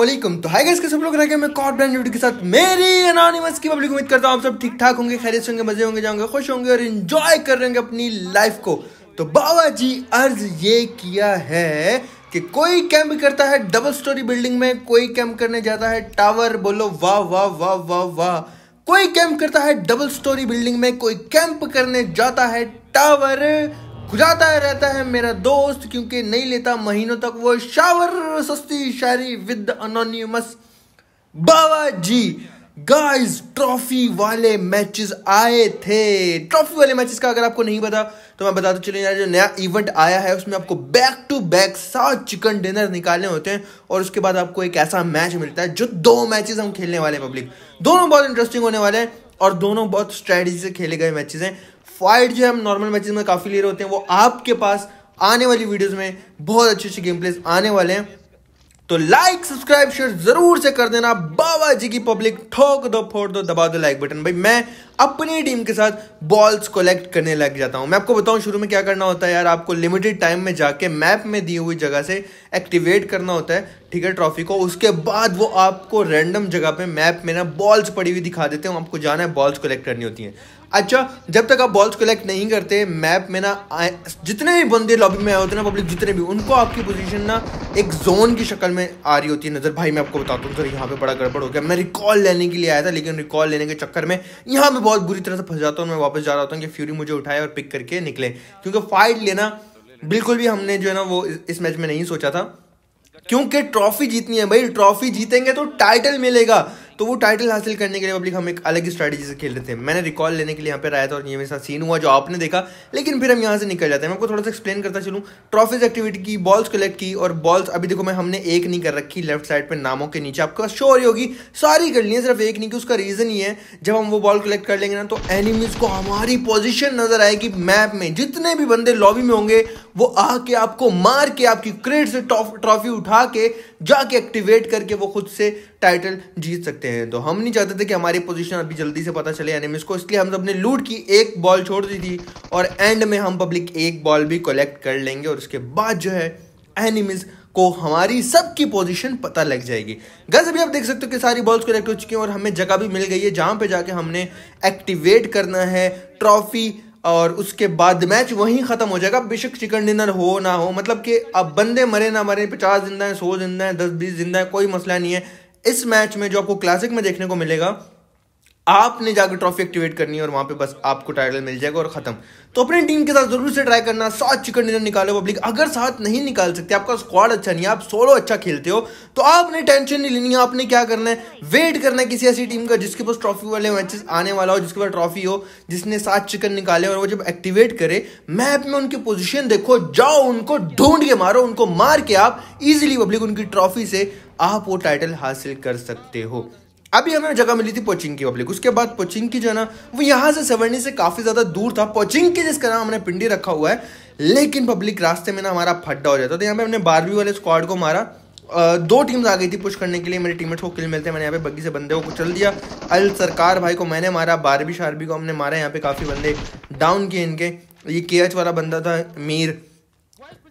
असलम तो hi guys के सब लोग रह गए मैं कॉट ब्रांड वीडियो के साथ मेरी अनानिमस की पब्लिक उम्मीद करता हूँ आप सब ठीक ठाक होंगे खैरियत होंगे मजे होंगे जाओगे खुश होंगे और इन्जॉय कर रहे अपनी लाइफ को तो बाबा जी अर्ज ये किया है कि कोई कैंप करता है डबल स्टोरी बिल्डिंग में कोई कैंप करने जाता है टावर बोलो वाह वाह वाह वाह वाह कोई कैंप करता है डबल स्टोरी बिल्डिंग में कोई कैंप करने जाता है टावर खुजाता रहता है मेरा दोस्त क्योंकि नहीं लेता महीनों तक वो शावर सस्ती शायरी विद अनोनियमस बाबा जी गाइस ट्रॉफी वाले मैचेस आए थे ट्रॉफी वाले मैचेस का अगर आपको नहीं पता तो मैं बताते चले यार जो नया इवेंट आया है उसमें आपको बैक टू बैक सात चिकन डिनर निकालने होते हैं और उसके बाद आपको एक ऐसा मैच मिलता है जो दो मैचेस हम खेलने वाले हैं पब्लिक दोनों बहुत इंटरेस्टिंग होने वाले हैं और दोनों बहुत स्ट्रैटेजी से खेले गए मैचेस हैं फाइट जो हम नॉर्मल मैचेस में काफ़ी लेर होते हैं वो आपके पास आने वाली वीडियोस में बहुत अच्छे अच्छे गेम प्लेस आने वाले हैं तो लाइक सब्सक्राइब शेयर जरूर से कर देना बाबा जी की पब्लिक ठोक दो फोड़ दो दबा दो लाइक बटन भाई मैं अपनी टीम के साथ बॉल्स कलेक्ट करने लग जाता हूं मैं आपको बताऊं शुरू में क्या करना होता है यार आपको लिमिटेड टाइम में जाके मैप में दी हुई जगह से एक्टिवेट करना होता है ठीक है ट्रॉफी को उसके बाद वो आपको रैंडम जगह पे मैप में ना बॉल्स पड़ी हुई दिखा देते हैं आपको जाना है बॉल्स कलेक्ट करनी होती है अच्छा जब तक आप बॉल्स कलेक्ट नहीं करते मैप में ना जितने भी बंदे लॉबी में आए होते ना पब्लिक जितने भी उनको आपकी पोजीशन ना एक जोन की शक्ल में आ रही होती है नज़र भाई मैं आपको बताता हूँ सर यहाँ पे बड़ा गड़बड़ हो गया मैं रिकॉल लेने के लिए आया था लेकिन रिकॉल लेने के चक्कर में यहाँ पर बहुत बुरी तरह से फंस जाता हूँ मैं वापस जा रहा था हूँ कि फ्यूरी मुझे उठाए और पिक करके निकले क्योंकि फाइट लेना बिल्कुल भी हमने जो है ना वो इस मैच में नहीं सोचा था क्योंकि ट्रॉफी जीतनी है भाई ट्रॉफी जीतेंगे तो टाइटल मिलेगा तो वो टाइटल हासिल करने के लिए पब्लिक हम एक अलग ही स्ट्रैटेजी से खेल रहे थे मैंने रिकॉल लेने के लिए यहाँ पर आया था और ये मेरे साथ सीन हुआ जो आपने देखा लेकिन फिर हम यहाँ से निकल जाते हैं मैं आपको थोड़ा सा एक्सप्लेन करता चलूँ ट्रॉफीज एक्टिविटी की बॉल्स कलेक्ट की और बॉल्स अभी देखो मैं हमने एक नहीं कर रखी लेफ्ट साइड पर नामों के नीचे आपका श्योर ही होगी सारी कर ली है सिर्फ एक नहीं की उसका रीज़न ही है जब हम वो बॉल कलेक्ट कर लेंगे ना तो एनिमीज को हमारी पोजिशन नजर आएगी मैप में जितने भी बंदे लॉबी में होंगे वो आके आपको मार के आपकी क्रेड से ट्रॉफी उठा के जाके एक्टिवेट करके वो खुद से टाइटल जीत सकते हैं तो हम नहीं चाहते थे कि हमारी पोजीशन अभी जल्दी से पता चले एनिमिस को इसलिए हम सब ने लूट की एक बॉल छोड़ दी थी और एंड में हम पब्लिक एक बॉल भी कलेक्ट कर लेंगे और उसके बाद जो है एनिमिस को हमारी सबकी पोजीशन पता लग जाएगी गज अभी आप देख सकते हो कि सारी बॉल्स कलेक्ट हो चुकी हैं और हमें जगह भी मिल गई है जहाँ पे जाके हमने एक्टिवेट करना है ट्रॉफी और उसके बाद मैच वहीं ख़त्म हो जाएगा बेशक चिकन डिनर हो ना हो मतलब कि अब बंदे मरे ना मरे पचास जिंदा हैं सौ जिंदा हैं दस बीस जिंदा हैं कोई मसला नहीं है इस मैच में जो आपको क्लासिक में देखने को मिलेगा आपने जाकर ट्रॉफी एक्टिवेट करनी है और वहां पे बस आपको टाइटल मिल जाएगा और खत्म तो अपनी टीम के साथ जरूर से ट्राई करना सात चिकन डिनर निकालो पब्लिक अगर साथ नहीं निकाल सकते आपका स्क्वाड अच्छा नहीं है आप सोलो अच्छा खेलते हो तो आपने टेंशन नहीं लेनी है आपने क्या करना है वेट करना है किसी ऐसी टीम का जिसके पास ट्रॉफी वाले मैचेस आने वाला हो जिसके पास ट्रॉफी हो जिसने सात चिकन निकाले और वो जब एक्टिवेट करे मैप में उनकी पोजिशन देखो जाओ उनको ढूंढ के मारो उनको मार के आप इजिली पब्लिक उनकी ट्रॉफी से आप वो टाइटल हासिल कर सकते हो अभी हमें जगह मिली थी पोचिंग की पब्लिक उसके बाद पोचिंग की जो है ना वो यहाँ से सवर्णी से काफ़ी ज़्यादा दूर था पोचिंग की जिसका नाम हमने पिंडी रखा हुआ है लेकिन पब्लिक रास्ते में ना हमारा फड्डा हो जाता था यहाँ पे हमने बारहवीं वाले स्क्वाड को मारा दो टीम्स आ गई थी पुश करने के लिए मेरे टीममेट्स को किल मिलते हैं मैंने यहाँ पे बग्गी से बंदे को कुचल दिया अल सरकार भाई को मैंने मारा बारहवीं शारबी को हमने मारा यहाँ पे काफ़ी बंदे डाउन किए इनके ये के वाला बंदा था मीर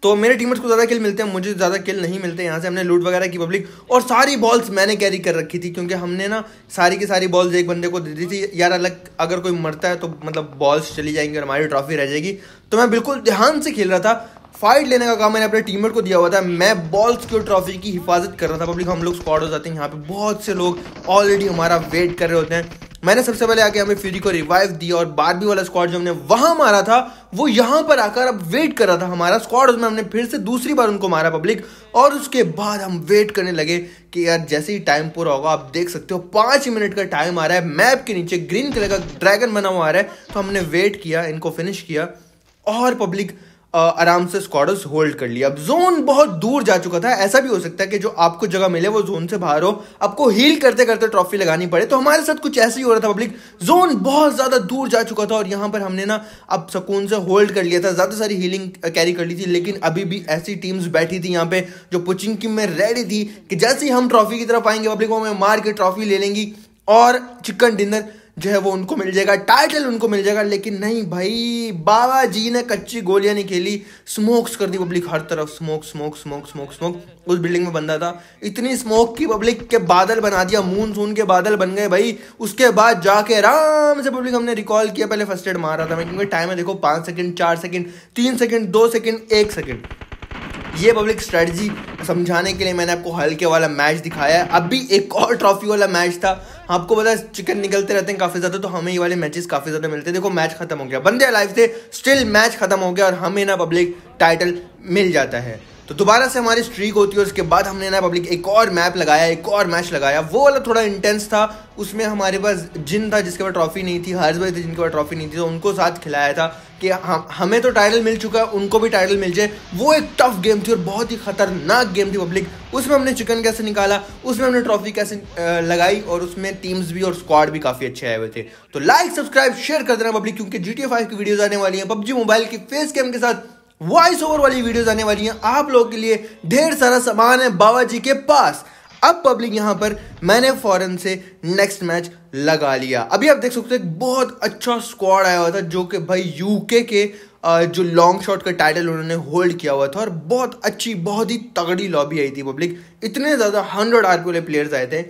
तो मेरे टीमर्स को ज़्यादा किल मिलते हैं मुझे ज़्यादा किल नहीं मिलते यहाँ से हमने लूट वगैरह की पब्लिक और सारी बॉल्स मैंने कैरी कर रखी थी क्योंकि हमने ना सारी की सारी बॉल्स एक बंदे को दे दी थी यार अलग अगर कोई मरता है तो मतलब बॉल्स चली जाएंगी और हमारी ट्रॉफी रह जाएगी तो मैं बिल्कुल ध्यान से खेल रहा था फाइट लेने का काम मैंने अपने टीमर को दिया हुआ था मैं बॉल्स की ट्रॉफी की हिफाजत कर रहा था पब्लिक हम लोग स्क्वाड हो जाते हैं यहाँ पे बहुत से लोग ऑलरेडी हमारा वेट कर रहे होते हैं मैंने सबसे पहले आके हमें फ्यूरी को रिवाइव दिया और बारहवीं वाला स्क्वाड जो हमने वहां मारा था वो यहां पर आकर अब वेट कर रहा था हमारा स्क्वाड उसमें हमने फिर से दूसरी बार उनको मारा पब्लिक और उसके बाद हम वेट करने लगे कि यार जैसे ही टाइम पूरा होगा आप देख सकते हो पांच मिनट का टाइम आ रहा है मैप के नीचे ग्रीन कलर का ड्रैगन बना हुआ आ रहा है तो हमने वेट किया इनको फिनिश किया और पब्लिक आराम से स्कॉडर्स होल्ड कर लिया अब जोन बहुत दूर जा चुका था ऐसा भी हो सकता है कि जो आपको जगह मिले वो जोन से बाहर हो आपको हील करते करते ट्रॉफी लगानी पड़े तो हमारे साथ कुछ ऐसे ही हो रहा था पब्लिक जोन बहुत ज़्यादा दूर जा चुका था और यहाँ पर हमने ना अब सुकून से होल्ड कर लिया था ज़्यादा सारी हीलिंग कैरी कर ली थी लेकिन अभी भी ऐसी टीम्स बैठी थी यहाँ पे जो पुचिंग की में रेडी थी कि जैसे ही हम ट्रॉफी की तरफ आएंगे पब्लिक वो हमें मार के ट्रॉफी ले लेंगी और चिकन डिनर जो है वो उनको मिल जाएगा टाइटल उनको मिल जाएगा लेकिन नहीं भाई बाबा जी ने कच्ची गोलियां नहीं खेली स्मोक्स कर दी पब्लिक हर तरफ smoke smoke smoke smoke smoke उस बिल्डिंग में बंदा था इतनी स्मोक की पब्लिक के बादल बना दिया मून सून के बादल बन गए भाई उसके बाद जाके आराम से पब्लिक हमने रिकॉल किया पहले फर्स्ट एड मारा था मैं क्योंकि टाइम है देखो पांच सेकेंड चार सेकेंड तीन सेकेंड दो सेकेंड एक सेकेंड ये पब्लिक स्ट्रेटजी समझाने के लिए मैंने आपको हल्के वाला मैच दिखाया है अब भी एक और ट्रॉफी वाला मैच था आपको पता है चिकन निकलते रहते हैं काफ़ी ज़्यादा तो हमें ये वाले मैचेस काफ़ी ज़्यादा मिलते हैं देखो मैच खत्म हो गया बंदे लाइफ से स्टिल मैच खत्म हो गया और हमें ना पब्लिक टाइटल मिल जाता है तो दोबारा से हमारी स्ट्रीक होती है और उसके बाद हमने ना पब्लिक एक और मैप लगाया एक और मैच लगाया वो वाला थोड़ा इंटेंस था उसमें हमारे पास जिन था जिसके पास ट्रॉफी नहीं थी हर्ष भाई थे जिनके पास ट्रॉफी नहीं थी तो उनको साथ खिलाया था कि हम हमें तो टाइटल मिल चुका है उनको भी टाइटल मिल जाए वो एक टफ गेम थी और बहुत ही खतरनाक गेम थी पब्लिक उसमें हमने चिकन कैसे निकाला उसमें हमने ट्रॉफी कैसे लगाई और उसमें टीम्स भी और स्क्वाड भी काफ़ी अच्छे आए हुए थे तो लाइक सब्सक्राइब शेयर कर देना पब्लिक क्योंकि जी टी फाइव की वीडियोज़ आने वाली हैं पबजी मोबाइल की फेस गेम के साथ वॉइस ओवर वाली वीडियोस आने वाली हैं आप लोग के लिए ढेर सारा सामान है बाबा जी के पास अब पब्लिक यहां पर मैंने फॉरन से नेक्स्ट मैच लगा लिया अभी आप देख सकते हो एक बहुत अच्छा स्क्वाड आया हुआ था जो कि भाई यूके के जो लॉन्ग शॉट का टाइटल उन्होंने होल्ड किया हुआ था और बहुत अच्छी बहुत ही तगड़ी लॉबी आई थी पब्लिक इतने ज़्यादा हंड्रेड आर वाले प्लेयर्स आए थे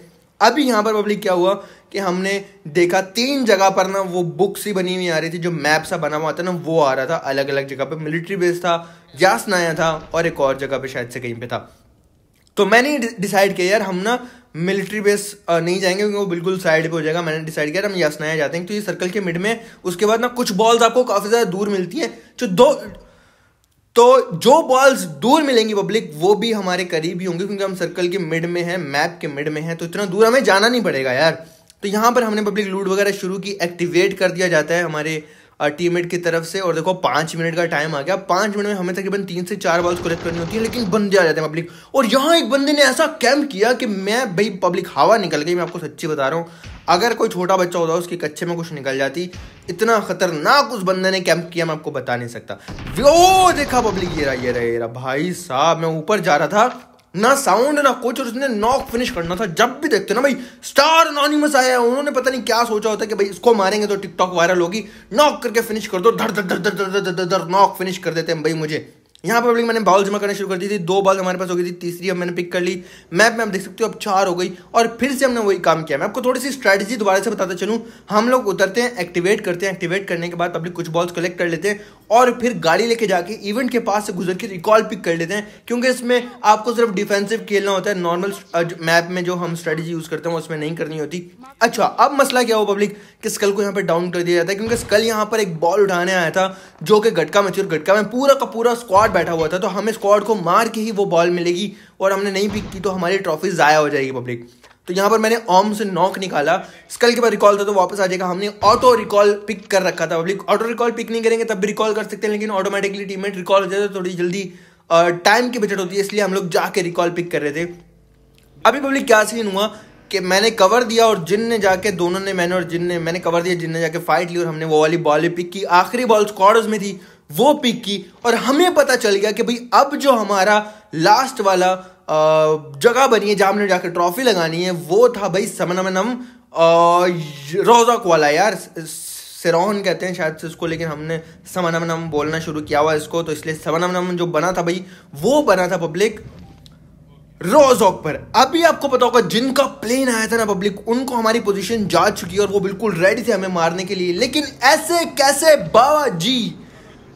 अभी यहाँ पर पब्लिक क्या हुआ कि हमने देखा तीन जगह पर ना वो बुक्स ही बनी हुई आ रही थी जो मैप सा बना हुआ था ना वो आ रहा था अलग अलग जगह पे मिलिट्री बेस था जासनाया था और एक और जगह पे शायद से कहीं पे था तो मैंने डिसाइड किया यार हम ना मिलिट्री बेस नहीं जाएंगे क्योंकि वो बिल्कुल साइड पे हो जाएगा मैंने डिसाइड किया हम यासनाया जाते हैं तो ये सर्कल के मिड में उसके बाद ना कुछ बॉल्स आपको काफ़ी ज़्यादा दूर मिलती हैं जो दो तो जो बॉल्स दूर मिलेंगी पब्लिक वो भी हमारे करीब ही होंगे क्योंकि हम सर्कल के मिड में हैं मैप के मिड में हैं तो इतना दूर हमें जाना नहीं पड़ेगा यार तो यहाँ पर हमने पब्लिक लूट वगैरह शुरू की एक्टिवेट कर दिया जाता है हमारे टीममेट की तरफ से और देखो पाँच मिनट का टाइम आ गया पाँच मिनट में हमें तकरीबन तीन से चार बॉल्स कलेक्ट करनी होती है लेकिन बंदे आ जाते हैं पब्लिक और यहाँ एक बंदे ने ऐसा कैम्प किया कि मैं भाई पब्लिक हवा निकल गई मैं आपको सच्ची बता रहा हूँ अगर कोई छोटा बच्चा होता उसके कच्चे में कुछ निकल जाती इतना खतरनाक उस बंदे ने कैंप किया मैं आपको बता नहीं सकता वो देखा पब्लिक ये रहा ये रहा ये रहा भाई साहब मैं ऊपर जा रहा था ना साउंड ना कुछ और उसने नॉक फिनिश करना था जब भी देखते ना भाई स्टार अनोनिमस आया है उन्होंने पता नहीं क्या सोचा होता है कि भाई इसको मारेंगे तो टिकटॉक वायरल होगी नॉक करके फिनिश कर दो धड़ धड़ धड़ धड़ धड़ धड़ धड़ नॉक फिनिश कर देते हैं भाई मुझे यहाँ पर पब्लिक मैंने बॉल जमा करना शुरू कर दी थी दो बॉल हमारे पास हो गई थी तीसरी अब मैंने पिक कर ली मैप में आप देख सकते हो अब चार हो गई और फिर से हमने वही काम किया मैं आपको थोड़ी सी स्ट्रैटेजी दोबारा से बताता चलूँ हम लोग उतरते हैं एक्टिवेट करते हैं एक्टिवेट करने के बाद पब्लिक कुछ बॉल्स कलेक्ट कर लेते हैं और फिर गाड़ी लेके जाके इवेंट के पास से गुजर के रिकॉल पिक कर लेते हैं क्योंकि इसमें आपको सिर्फ डिफेंसिव खेलना होता है नॉर्मल मैप में जो हम स्ट्रैटेजी यूज़ करते हैं उसमें नहीं करनी होती अच्छा अब मसला क्या हो पब्लिक कि स्कल को यहाँ पर डाउन कर दिया जाता है क्योंकि स्कल यहाँ पर एक बॉल उठाने आया था जो कि गटका में थी और गटका में पूरा का पूरा स्क्वाड स्क्वाड बैठा हुआ था तो हमें स्क्वाड को मार के ही वो बॉल मिलेगी और हमने नहीं पिक की तो हमारी ट्रॉफी ज़ाया हो जाएगी पब्लिक तो यहाँ पर मैंने ऑम से नॉक निकाला स्कल के बाद रिकॉल था तो वापस आ जाएगा हमने ऑटो रिकॉल पिक कर रखा था पब्लिक ऑटो रिकॉल पिक नहीं करेंगे तब भी रिकॉल कर सकते हैं लेकिन ऑटोमेटिकली टीममेट रिकॉल हो जाता तो है थोड़ी जल्दी टाइम की बचत होती है इसलिए हम लोग जाके रिकॉल पिक कर रहे थे अभी पब्लिक क्या सीन हुआ कि मैंने कवर दिया और जिन ने जाके दोनों ने मैंने और जिन ने मैंने कवर दिया जिन ने जाके फाइट ली और हमने वो वाली बॉल पिक की आखिरी बॉल स्कॉडर्स में थी वो पिक की और हमें पता चल गया कि भाई अब जो हमारा लास्ट वाला जगह बनी है जहां हमने जाकर ट्रॉफी लगानी है वो था भाई समनमनम रोजा वाला यार सिरोहन कहते हैं शायद से उसको लेकिन हमने समनमनम बोलना शुरू किया हुआ इसको तो इसलिए समनमनम जो बना था भाई वो बना था पब्लिक रोजॉक पर अभी आपको पता होगा जिनका प्लेन आया था ना पब्लिक उनको हमारी पोजीशन जा चुकी है और वो बिल्कुल रेडी थे हमें मारने के लिए लेकिन ऐसे कैसे बाबा जी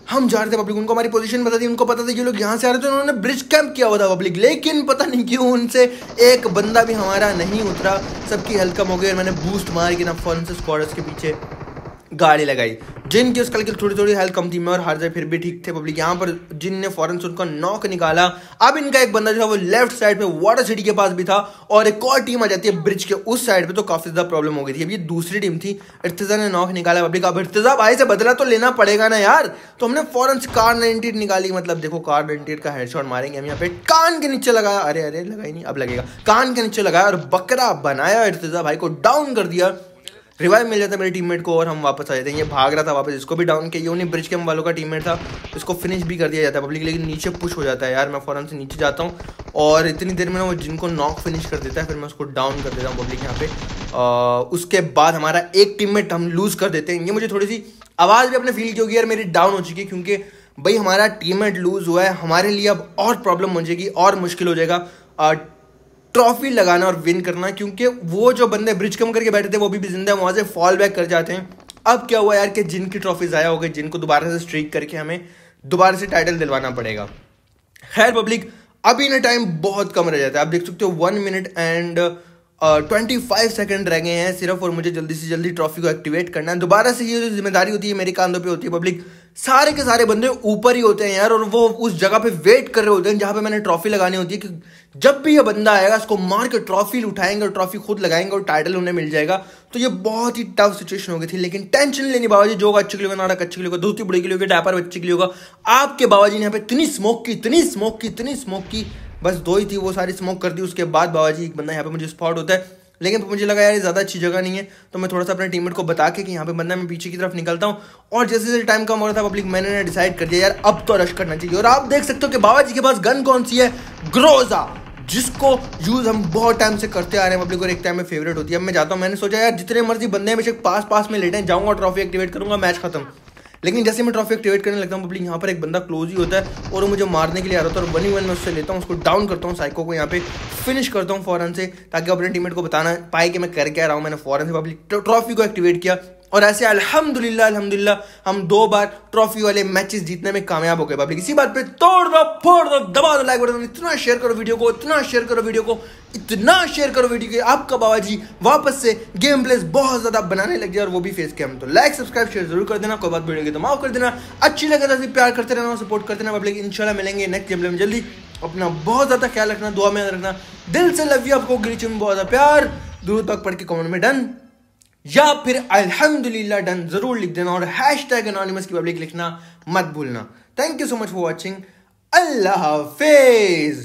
हम जा रहे थे पब्लिक उनको हमारी पोजीशन पता थी उनको पता था ये लोग यहाँ से आ रहे थे उन्होंने ब्रिज कैंप किया हुआ था पब्लिक लेकिन पता नहीं क्यों उनसे एक बंदा भी हमारा नहीं उतरा सबकी हेल्प कम हो गई और मैंने बूस्ट मार के ना फन से स्कॉडर्स के पीछे गाड़ी लगाई जिन की उसका की थोड़ी थोड़ी हेल्थ कम थी मैं और हारजा फिर भी ठीक थे पब्लिक यहाँ पर जिन ने फॉरन से उनका नॉक निकाला अब इनका एक बंदा जो था वो लेफ्ट साइड पे वाटर सिटी के पास भी था और एक और टीम आ जाती है ब्रिज के उस साइड पे तो काफी ज्यादा प्रॉब्लम हो गई थी अब ये दूसरी टीम थी इर्तजा ने नॉक निकाला पब्लिक अब इर्तजा भाई से बदला तो लेना पड़ेगा ना यार तो हमने फॉरन से कार नाइनटी निकाली मतलब देखो कार नाइनटी का हेडशॉट मारेंगे हम यहाँ पे कान के नीचे लगाया अरे अरे लगाई नहीं अब लगेगा कान के नीचे लगाया और बकरा बनाया इर्तजा भाई को डाउन कर दिया रिवाइव मिल जाता मेरे टीममेट को और हम वापस आ जाते हैं ये भाग रहा था वापस इसको भी डाउन किया उन्हें ब्रिज के वालों का टीममेट था इसको फिनिश भी कर दिया जाता है पब्लिक लेकिन नीचे पुश हो जाता है यार मैं फ़ौरन से नीचे जाता हूँ और इतनी देर में ना वो जिनको नॉक फिनिश कर देता है फिर मैं उसको डाउन कर देता हूँ पब्लिक यहाँ पे आ, उसके बाद हमारा एक टीममेट हम लूज़ कर देते हैं ये मुझे थोड़ी सी आवाज़ भी अपने फील की होगी यार मेरी डाउन हो चुकी है क्योंकि भाई हमारा टीम लूज़ हुआ है हमारे लिए अब और प्रॉब्लम हो जाएगी और मुश्किल हो जाएगा ट्रॉफी लगाना और विन करना क्योंकि वो जो बंदे ब्रिज कम करके बैठे थे वो भी, भी जिंदा वहां से फॉल बैक कर जाते हैं अब क्या हुआ यार कि जिनकी ट्रॉफी ज़ाया हो गई जिनको दोबारा से स्ट्रीक करके हमें दोबारा से टाइटल दिलवाना पड़ेगा खैर पब्लिक अभी ना टाइम बहुत कम रह जाता है आप देख सकते हो one minute and twenty five second रह गए हैं सिर्फ और मुझे जल्दी से जल्दी ट्रॉफी को एक्टिवेट करना है दोबारा से ये जो जिम्मेदारी होती है मेरे कांधों पे होती है पब्लिक सारे के सारे बंदे ऊपर ही होते हैं यार और वो उस जगह पे वेट कर रहे होते हैं जहाँ पे मैंने ट्रॉफी लगानी होती है कि जब भी ये बंदा आएगा उसको मार के ट्रॉफी उठाएंगे और ट्रॉफी खुद लगाएंगे और टाइटल उन्हें मिल जाएगा तो ये बहुत ही टफ सिचुएशन हो गई थी लेकिन टेंशन लेनी बाबा जी जो अच्छे के लिए नाटक अच्छे के लिए धोती बुढ़े के लिए डायपर बच्चे के लिए होगा आपके बाबा जी ने यहाँ पे इतनी स्मोक की इतनी स्मोक की इतनी स्मोक की बस दो ही थी वो सारी स्मोक कर दी उसके बाद बाबा जी एक बंदा यहाँ पे मुझे स्पॉट होता है लेकिन मुझे लगा यार ज़्यादा अच्छी जगह नहीं है तो मैं थोड़ा सा अपने टीममेट को बता के कि यहाँ पे बंदा मैं पीछे की तरफ निकलता हूँ और जैसे जैसे टाइम कम हो रहा था पब्लिक मैंने ने डिसाइड कर दिया यार अब तो रश करना चाहिए और आप देख सकते हो कि बाबा जी के पास गन कौन सी है ग्रोजा जिसको यूज़ हम बहुत टाइम से करते आ रहे हैं पब्लिक और एक टाइम में फेवरेट होती है अब मैं जाता हूँ मैंने सोचा यार जितने मर्जी बंदे हैं बेशक पास पास में लेटे जाऊंगा ट्रॉफी एक्टिवेट करूंगा मैच खत्म लेकिन जैसे मैं ट्रॉफी एक्टिवेट करने लगता हूँ पब्लिक यहाँ पर एक बंदा क्लोज ही होता है और वो मुझे मारने के लिए आ रहा था और वन वन में उससे लेता हूँ उसको डाउन करता हूँ साइको को यहाँ पे फिनिश करता हूँ फॉरन से ताकि अपने टीममेट को बताना पाए कि मैं करके आ रहा हूँ मैंने फॉरन से पब्लिक ट्रॉफी को एक्टिवेट किया और ऐसे अल्हम्दुलिल्लाह अल्हम्दुलिल्लाह हम दो बार ट्रॉफी वाले मैचेस जीतने में कामयाब हो गए पब्लिक इसी बात पे तोड़ दो फोड़ दो दबा दो लाइक बटन इतना शेयर करो वीडियो को इतना शेयर करो वीडियो को इतना शेयर करो वीडियो के आपका बाबा जी वापस से गेम प्लेस बहुत ज़्यादा बनाने लग गया और वो भी फेस कैम तो लाइक सब्सक्राइब शेयर जरूर कर देना कोई बात वीडियो की तो माफ कर देना अच्छी लगे तो प्यार करते रहना सपोर्ट करते रहना पब्लिक इनशाला मिलेंगे नेक्स्ट गेम प्ले में जल्दी अपना बहुत ज़्यादा ख्याल रखना दुआ में याद रखना दिल से लव्य आपको गिरी चुन बहुत ज़्यादा प्यार दूर तक पढ़ के कमेंट में डन या फिर अल्हम्दुलिल्लाह डन जरूर लिख देना और हैश टैग अनोनिमस की पब्लिक लिखना मत भूलना thank you so much for watching अल्लाह हाफिज